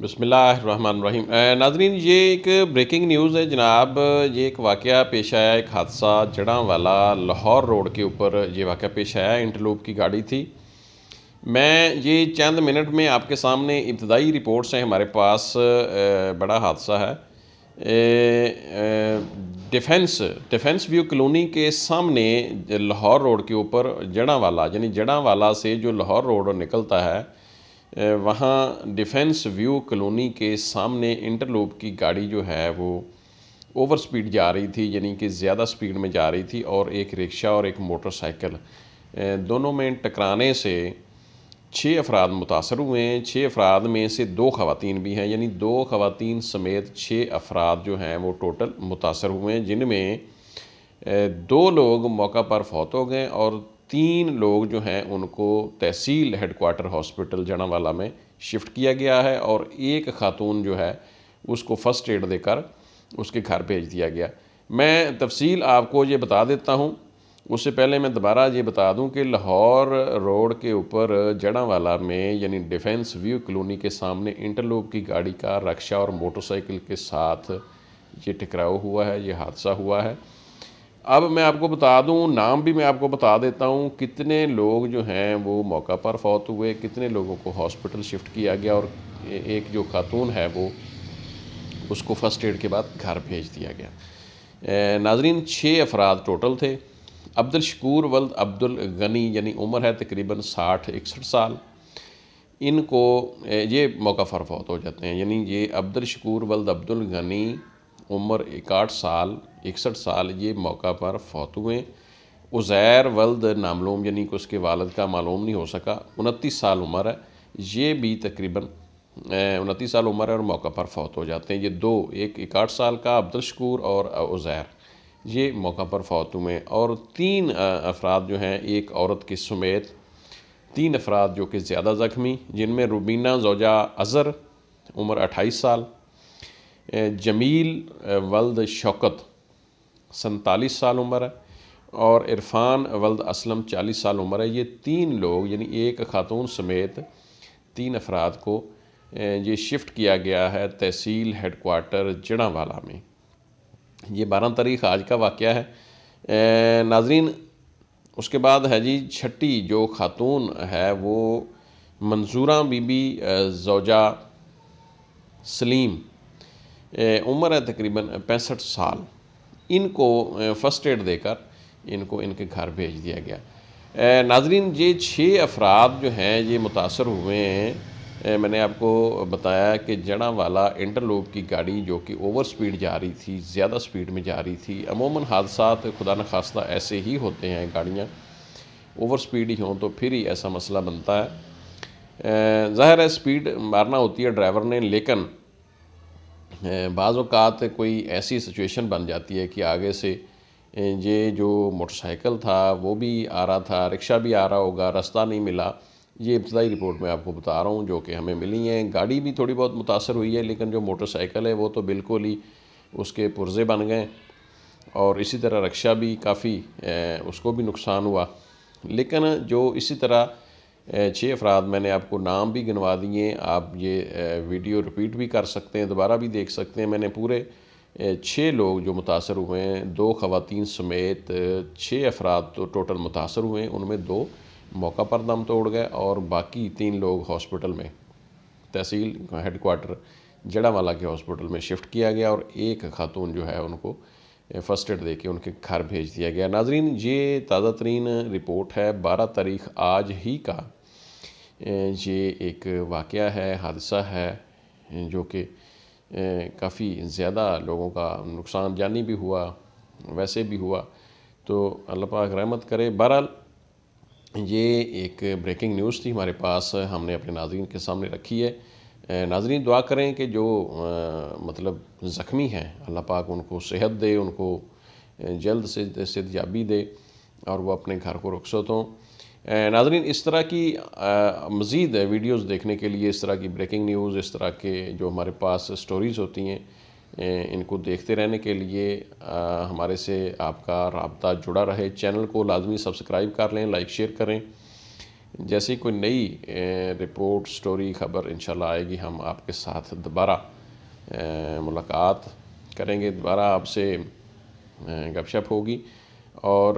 बसमीम नाजरीन ये एक ब्रेकिंग न्यूज़ है जनाब ये एक वाक़ पेश आया एक हादसा जड़ा वाला लाहौर रोड के ऊपर ये वाक़ पेश आया इंटरलूप की गाड़ी थी मैं ये चंद मिनट में आपके सामने इब्तदाई रिपोर्ट्स हैं हमारे पास बड़ा हादसा है डिफेंस डिफेंस व्यू कलोनी के सामने लाहौर रोड के ऊपर जड़ा वाला यानी जड़ा वाला से जो लाहौर रोड निकलता है वहाँ डिफेंस व्यू कलोनी के सामने इंटरलोप की गाड़ी जो है वो ओवर स्पीड जा रही थी यानी कि ज़्यादा स्पीड में जा रही थी और एक रिक्शा और एक मोटरसाइकिल दोनों में टकराने से छः अफराद मुतासर हुए हैं छः अफराद में से दो खातन भी हैं यानी दो खातन समेत छः अफराद जो हैं वो टोटल मुतासर हुए हैं जिनमें दो लोग मौका पर फौत हो गए और तीन लोग जो हैं उनको तहसील हेडकोार्टर हॉस्पिटल जनावाला में शिफ्ट किया गया है और एक खातून जो है उसको फ़र्स्ट एड देकर उसके घर भेज दिया गया मैं तफसील आपको ये बता देता हूँ उससे पहले मैं दोबारा ये बता दूं कि लाहौर रोड के ऊपर जड़ावाला में यानी डिफेंस व्यू कलोनी के सामने इंटरलोक की गाड़ी का रक्षा और मोटरसाइकिल के साथ ये टकराव हुआ है ये हादसा हुआ है अब मैं आपको बता दूं नाम भी मैं आपको बता देता हूं कितने लोग जो हैं वो मौका पर फौत हुए कितने लोगों को हॉस्पिटल शिफ्ट किया गया और एक जो खातून है वो उसको फर्स्ट एड के बाद घर भेज दिया गया नाजरीन छः अफराद टोटल थे अब्दुल शकूर वल्द अब्दुल गनी यानी उम्र है तकरीबन साठ इकसठ साल इनको ये मौका पर फौत हो जाते हैं यानी ये अब्दुल शकूर वल्द अब्दुल गनी उम्र इकाठ साल इकसठ साल ये मौका पर फौत हुए उज़ैर वल्द नामलूम यानी कि उसके वालद का मालूम नहीं हो सका उनतीस साल उम्र है ये भी तकरीबन उनतीस साल उम्र है और मौका पर फौत हो जाते हैं ये दो एक इकाठ साल का अब्दुलशकूर और उज़ैर ये मौका पर फौत हुए और तीन अफराद जो हैं एक औरत के समेत तीन अफराद जो कि ज़्यादा ज़ख्मी जिनमें रुबीना जोजा अज़र उम्र अट्ठाईस साल जमील वल्द शौकत सैतालीस साल उम्र है और इरफान वल्द असलम चालीस साल उम्र है ये तीन लोग यानी एक खातून समेत तीन अफराद को ये शिफ्ट किया गया है तहसील हेड जड़ावाला में ये बारह तारीख आज का वाक़ है नाजरीन उसके बाद है जी छठी जो खातून है वो मंजूरा बीबी जोजा सलीम उम्र है तकरीबन पैंसठ साल इनको फ़र्स्ट एड देकर इनको इनके घर भेज दिया गया नाजरीन ये छः अफराद जो हैं ये मुतासर हुए हैं मैंने आपको बताया कि जड़ा वाला इंटरलोक की गाड़ी जो कि ओवर स्पीड जा रही थी ज़्यादा स्पीड में जा रही थी अमूमन हादसा खुदा न खास्ता ऐसे ही होते हैं गाड़ियाँ ओवर स्पीड ही हों तो फिर ही ऐसा मसला बनता है ज़ाहिर है स्पीड मारना होती है ड्राइवर ने लेकिन बाज़ात कोई ऐसी सिचुएशन बन जाती है कि आगे से ये जो मोटरसाइकिल था वो भी आ रहा था रिक्शा भी आ रहा होगा रास्ता नहीं मिला ये इब्तदाई रिपोर्ट मैं आपको बता रहा हूँ जो कि हमें मिली हैं गाड़ी भी थोड़ी बहुत मुतासर हुई है लेकिन जो मोटरसाइकिल है वो तो बिल्कुल ही उसके पुर्जे बन गए और इसी तरह रक्षा भी काफ़ी उसको भी नुकसान हुआ लेकिन जो इसी तरह छः अफराद मैंने आपको नाम भी गिनवा दिए आप ये वीडियो रिपीट भी कर सकते हैं दोबारा भी देख सकते हैं मैंने पूरे छः लोग जो मुतासर हुए हैं दो खातन समेत छः अफराद तो टोटल मुतासर हुए हैं उनमें दो मौका पर दम तोड़ गए और बाकी तीन लोग हॉस्पिटल में तहसील हेडकोार्टर जड़ावाला के हॉस्पिटल में शिफ्ट किया गया और एक खातून जो है उनको फर्स्ट एड दे के उनके घर भेज दिया गया नाजरीन ये ताज़ा तरीन रिपोर्ट है बारह तारीख आज ही का ये एक वाक़ है हादसा है जो कि काफ़ी ज़्यादा लोगों का नुकसान जानी भी हुआ वैसे भी हुआ तो अल्लाह पाक रहमत करे बहरहाल ये एक ब्रेकिंग न्यूज़ थी हमारे पास हमने अपने नाजरन के सामने रखी है नाजरीन दुआ करें कि जो आ, मतलब ज़ख्मी हैं अल्लाह पाक उनको सेहत दे उनको जल्द से याबी दे और वह अपने घर को रुखसत हों नाजरीन इस तरह की मज़ीद वीडियोज़ देखने के लिए इस तरह की ब्रेकिंग न्यूज़ इस तरह के जो हमारे पास स्टोरीज़ होती हैं इनको देखते रहने के लिए आ, हमारे से आपका रबता जुड़ा रहे चैनल को लाजमी सब्सक्राइब कर लें लाइक शेयर करें जैसी कोई नई रिपोर्ट स्टोरी खबर इन आएगी हम आपके साथ दोबारा मुलाकात करेंगे दोबारा आपसे गपशप होगी और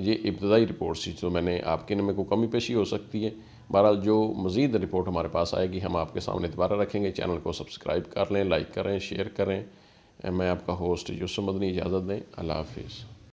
ये इब्तदाई रिपोर्ट थी जो मैंने आपके इनमें को कमी पेशी हो सकती है बहरहाल जो मज़ीद रिपोर्ट हमारे पास आएगी हम आपके सामने दोबारा रखेंगे चैनल को सब्सक्राइब कर लें लाइक करें शेयर करें मैं आपका होस्ट यूसुफ मदनी इजाज़त दें अल्लाह हाफिज़